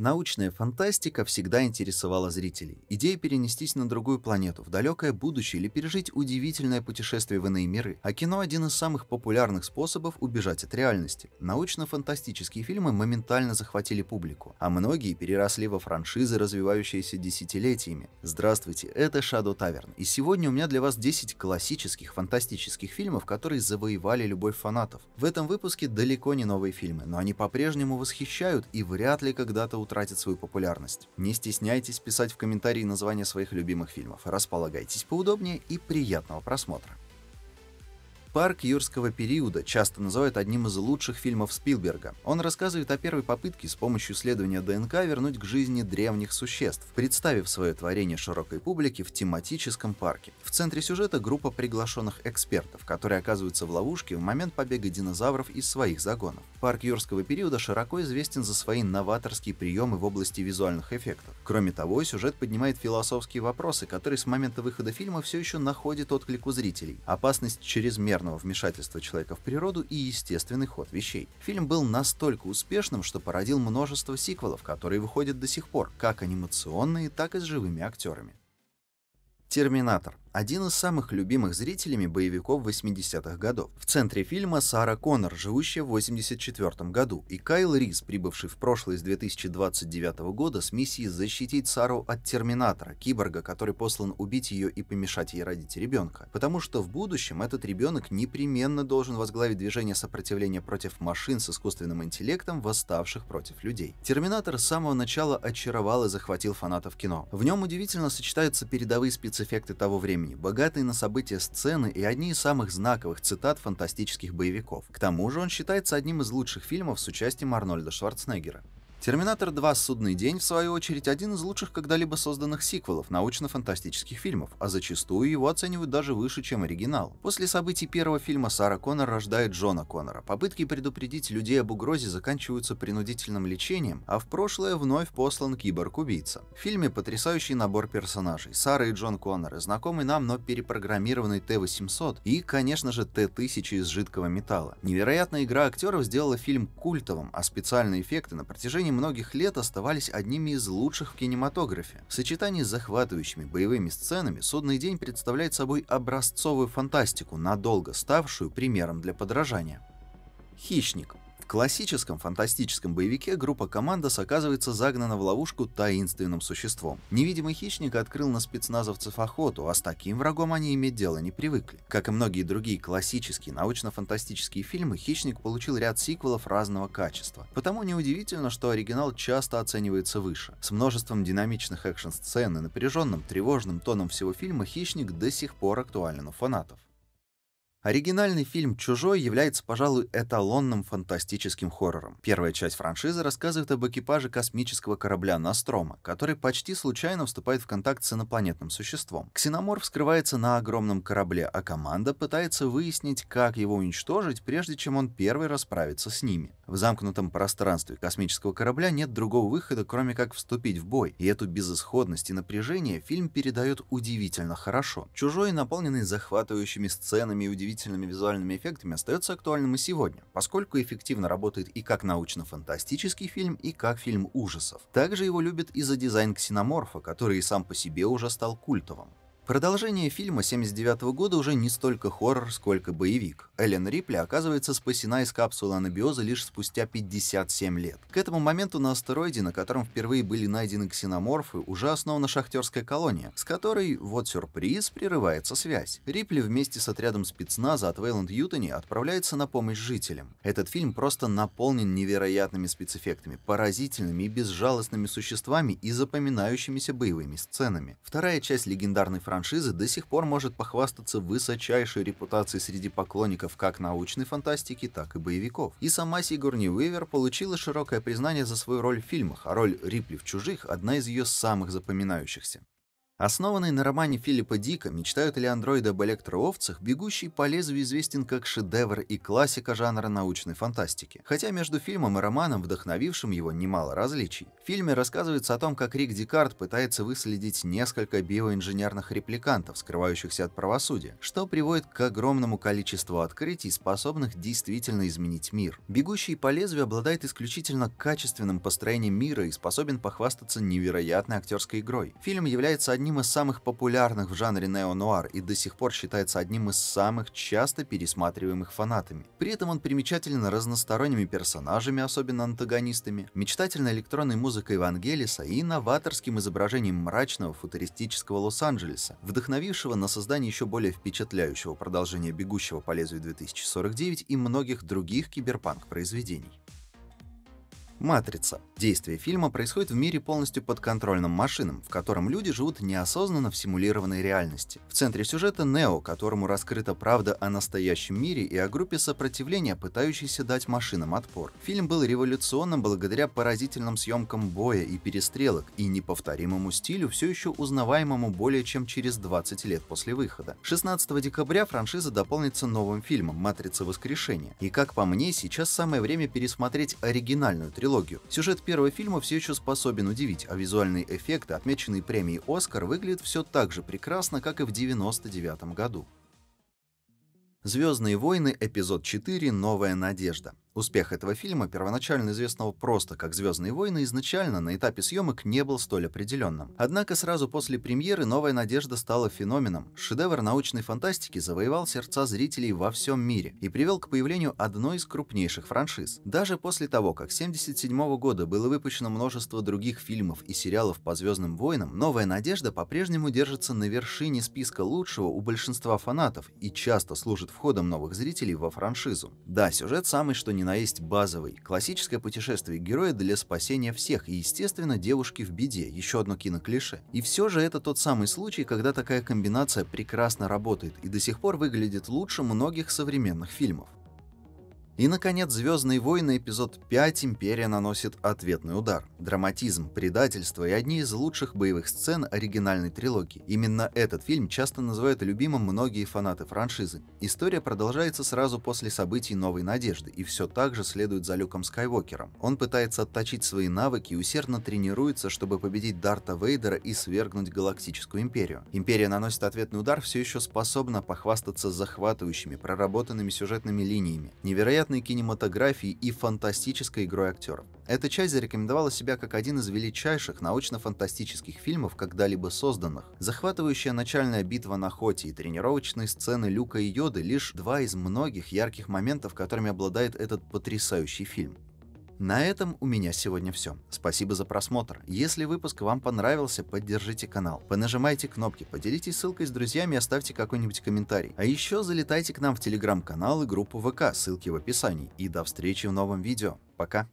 Научная фантастика всегда интересовала зрителей. Идея перенестись на другую планету, в далекое будущее или пережить удивительное путешествие в иные миры, а кино – один из самых популярных способов убежать от реальности. Научно-фантастические фильмы моментально захватили публику, а многие переросли во франшизы, развивающиеся десятилетиями. Здравствуйте, это Shadow Tavern, и сегодня у меня для вас 10 классических фантастических фильмов, которые завоевали любовь фанатов. В этом выпуске далеко не новые фильмы, но они по-прежнему восхищают и вряд ли когда-то утратит свою популярность. Не стесняйтесь писать в комментарии название своих любимых фильмов, располагайтесь поудобнее и приятного просмотра. Парк юрского периода часто называют одним из лучших фильмов Спилберга. Он рассказывает о первой попытке с помощью исследования ДНК вернуть к жизни древних существ, представив свое творение широкой публике в тематическом парке. В центре сюжета группа приглашенных экспертов, которые оказываются в ловушке в момент побега динозавров из своих загонов. Парк юрского периода широко известен за свои новаторские приемы в области визуальных эффектов. Кроме того, сюжет поднимает философские вопросы, которые с момента выхода фильма все еще находят отклик у зрителей. Опасность чрезмерно чрезмерного вмешательства человека в природу и естественный ход вещей. Фильм был настолько успешным, что породил множество сиквелов, которые выходят до сих пор, как анимационные, так и с живыми актерами. Терминатор один из самых любимых зрителями боевиков 80-х годов. В центре фильма Сара Коннор, живущая в 84 году, и Кайл Рис, прибывший в прошлое с 2029 года с миссией защитить Сару от Терминатора, киборга, который послан убить ее и помешать ей родить ребенка. Потому что в будущем этот ребенок непременно должен возглавить движение сопротивления против машин с искусственным интеллектом, восставших против людей. Терминатор с самого начала очаровал и захватил фанатов кино. В нем удивительно сочетаются передовые спецэффекты того времени, времени, богатые на события сцены и одни из самых знаковых цитат фантастических боевиков. К тому же он считается одним из лучших фильмов с участием Арнольда Шварценеггера. «Терминатор 2. Судный день», в свою очередь, один из лучших когда-либо созданных сиквелов научно-фантастических фильмов, а зачастую его оценивают даже выше, чем оригинал. После событий первого фильма Сара Коннор рождает Джона Коннора. Попытки предупредить людей об угрозе заканчиваются принудительным лечением, а в прошлое вновь послан киборг-убийца. В фильме потрясающий набор персонажей. Сара и Джон Конноры, знакомый нам, но перепрограммированный Т-800 и, конечно же, Т-1000 из жидкого металла. Невероятная игра актеров сделала фильм культовым, а специальные эффекты на протяжении протяжении многих лет оставались одними из лучших в кинематографе. В сочетании с захватывающими боевыми сценами «Судный день» представляет собой образцовую фантастику, надолго ставшую примером для подражания. «Хищник» классическом фантастическом боевике группа Командос оказывается загнана в ловушку таинственным существом. Невидимый хищник открыл на спецназовцев охоту, а с таким врагом они иметь дело не привыкли. Как и многие другие классические научно-фантастические фильмы, «Хищник» получил ряд сиквелов разного качества. Потому неудивительно, что оригинал часто оценивается выше. С множеством динамичных экшн-сцен и напряженным, тревожным тоном всего фильма «Хищник» до сих пор актуален у фанатов. Оригинальный фильм «Чужой» является, пожалуй, эталонным фантастическим хоррором. Первая часть франшизы рассказывает об экипаже космического корабля «Настрома», который почти случайно вступает в контакт с инопланетным существом. Ксеноморф скрывается на огромном корабле, а команда пытается выяснить, как его уничтожить, прежде чем он первый расправится с ними. В замкнутом пространстве космического корабля нет другого выхода, кроме как вступить в бой, и эту безысходность и напряжение фильм передает удивительно хорошо. «Чужой», наполненный захватывающими сценами и удивительными удивительными визуальными эффектами остается актуальным и сегодня, поскольку эффективно работает и как научно-фантастический фильм, и как фильм ужасов. Также его любят и за дизайн ксеноморфа, который и сам по себе уже стал культовым. Продолжение фильма 79 года уже не столько хоррор, сколько боевик. Эллен Рипли оказывается спасена из капсулы анабиоза лишь спустя 57 лет. К этому моменту на астероиде, на котором впервые были найдены ксеноморфы, уже основана шахтерская колония, с которой, вот сюрприз, прерывается связь. Рипли вместе с отрядом спецназа от Вейланд Ютани отправляется на помощь жителям. Этот фильм просто наполнен невероятными спецэффектами, поразительными и безжалостными существами и запоминающимися боевыми сценами. Вторая часть легендарной франшизы до сих пор может похвастаться высочайшей репутацией среди поклонников романтиков как научной фантастики, так и боевиков. И сама Сигурни Уивер получила широкое признание за свою роль в фильмах, а роль Рипли в «Чужих» — одна из ее самых запоминающихся. Основанный на романе Филиппа Дика «Мечтают ли андроиды об электроовцах», «Бегущий по лезвию» известен как шедевр и классика жанра научной фантастики. Хотя между фильмом и романом, вдохновившим его, немало различий. В фильме рассказывается о том, как Рик Декарт пытается выследить несколько биоинженерных репликантов, скрывающихся от правосудия, что приводит к огромному количеству открытий, способных действительно изменить мир. «Бегущий по лезвию» обладает исключительно качественным построением мира и способен похвастаться невероятной актерской игрой. Фильм является одним одним из самых популярных в жанре нео-нуар и до сих пор считается одним из самых часто пересматриваемых фанатами. При этом он примечателен разносторонними персонажами, особенно антагонистами, мечтательной электронной музыкой Евангелиса и новаторским изображением мрачного футуристического Лос-Анджелеса, вдохновившего на создание еще более впечатляющего продолжения «Бегущего по лезвию 2049» и многих других киберпанк-произведений. Матрица. Действие фильма происходит в мире полностью подконтрольным машинам, в котором люди живут неосознанно в симулированной реальности. В центре сюжета Нео, которому раскрыта правда о настоящем мире и о группе сопротивления, пытающейся дать машинам отпор. Фильм был революционным благодаря поразительным съемкам боя и перестрелок и неповторимому стилю, все еще узнаваемому более чем через 20 лет после выхода. 16 декабря франшиза дополнится новым фильмом «Матрица воскрешения». И как по мне, сейчас самое время пересмотреть оригинальную трилогию трилогию. Сюжет первого фильма все еще способен удивить, а визуальные эффекты, отмеченные премией «Оскар», выглядят все так же прекрасно, как и в 1999 году. «Звездные войны. Эпизод 4. Новая надежда». Успех этого фильма, первоначально известного просто как «Звездные войны», изначально на этапе съемок не был столь определенным. Однако сразу после премьеры «Новая надежда» стала феноменом. Шедевр научной фантастики завоевал сердца зрителей во всем мире и привел к появлению одной из крупнейших франшиз. Даже после того, как 1977 года было выпущено множество других фильмов и сериалов по «Звездным войнам», «Новая надежда» по-прежнему держится на вершине списка лучшего у большинства фанатов и часто служит входом новых зрителей во франшизу. Да, сюжет самый что ни ни на есть базовый. Классическое путешествие героя для спасения всех и, естественно, девушки в беде. Еще одно киноклише. И все же это тот самый случай, когда такая комбинация прекрасно работает и до сих пор выглядит лучше многих современных фильмов. И, наконец, «Звездные войны» эпизод 5 «Империя» наносит ответный удар. Драматизм, предательство и одни из лучших боевых сцен оригинальной трилогии. Именно этот фильм часто называют любимым многие фанаты франшизы. История продолжается сразу после событий «Новой надежды» и все так же следует за Люком Скайуокером. Он пытается отточить свои навыки и усердно тренируется, чтобы победить Дарта Вейдера и свергнуть Галактическую Империю. Империя наносит ответный удар, все еще способна похвастаться захватывающими, проработанными сюжетными линиями. Невероятно невероятной кинематографией и фантастической игрой актеров. Эта часть зарекомендовала себя как один из величайших научно-фантастических фильмов, когда-либо созданных. Захватывающая начальная битва на охоте и тренировочные сцены Люка и Йоды — лишь два из многих ярких моментов, которыми обладает этот потрясающий фильм. На этом у меня сегодня все. Спасибо за просмотр. Если выпуск вам понравился, поддержите канал. Понажимайте кнопки, поделитесь ссылкой с друзьями и оставьте какой-нибудь комментарий. А еще залетайте к нам в телеграм-канал и группу ВК, ссылки в описании. И до встречи в новом видео. Пока.